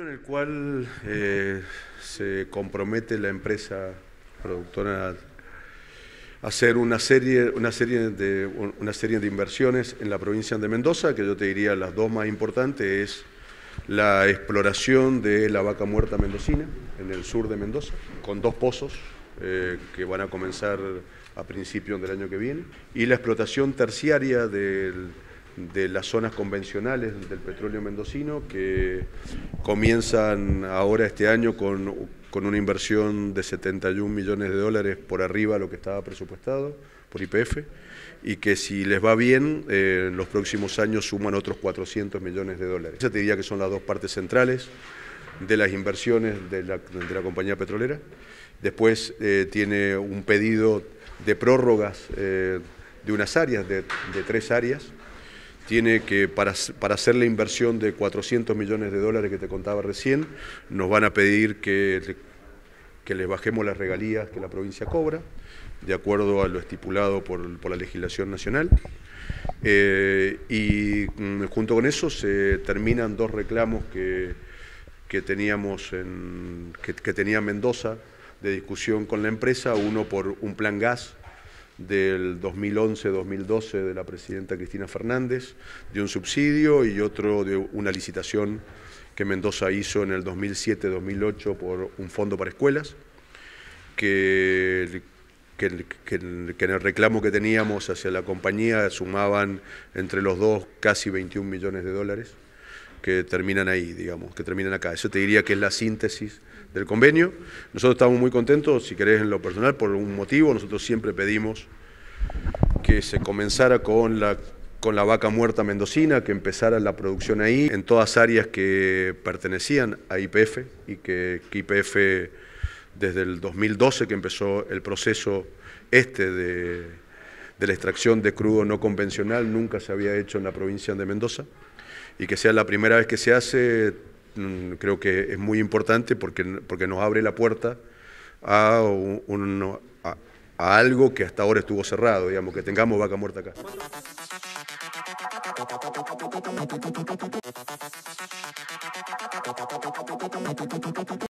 en el cual eh, se compromete la empresa productora a hacer una serie, una, serie de, una serie de inversiones en la provincia de Mendoza, que yo te diría las dos más importantes es la exploración de la vaca muerta mendocina en el sur de Mendoza, con dos pozos eh, que van a comenzar a principios del año que viene, y la explotación terciaria del de las zonas convencionales del petróleo mendocino que comienzan ahora este año con, con una inversión de 71 millones de dólares por arriba de lo que estaba presupuestado por IPF y que si les va bien, eh, en los próximos años suman otros 400 millones de dólares. Esa te diría que son las dos partes centrales de las inversiones de la, compañía petrolera. Después eh, tiene un pedido de prórrogas eh, de unas áreas, de, de tres áreas, tiene que, para, hacer la inversión de 400 millones de dólares que te contaba recién, nos van a pedir que, les bajemos las regalías que la provincia cobra, de acuerdo a lo estipulado por, la legislación nacional. Eh, y mm, junto con eso se terminan dos reclamos que, que teníamos que tenía Mendoza de discusión con la empresa, uno por un plan gas del 2011-2012 de la presidenta Cristina Fernández, de un subsidio y otro de una licitación que Mendoza hizo en el 2007-2008 por un fondo para escuelas, que, en el reclamo que teníamos hacia la compañía sumaban entre los dos casi 21 millones de dólares que terminan ahí, digamos, que terminan acá. Eso te diría que es la síntesis del convenio. Nosotros estamos muy contentos, si querés, en lo personal, por un motivo. Nosotros siempre pedimos que se comenzara con la, con la vaca muerta mendocina, que empezara la producción ahí, en todas áreas que pertenecían a IPF y que IPF desde el 2012 que empezó el proceso este de de la extracción de crudo no convencional, nunca se había hecho en la provincia de Mendoza, y que sea la primera vez que se hace, mm, creo que es muy importante porque, porque nos abre la puerta a, a algo que hasta ahora estuvo cerrado, digamos, que tengamos vaca muerta acá.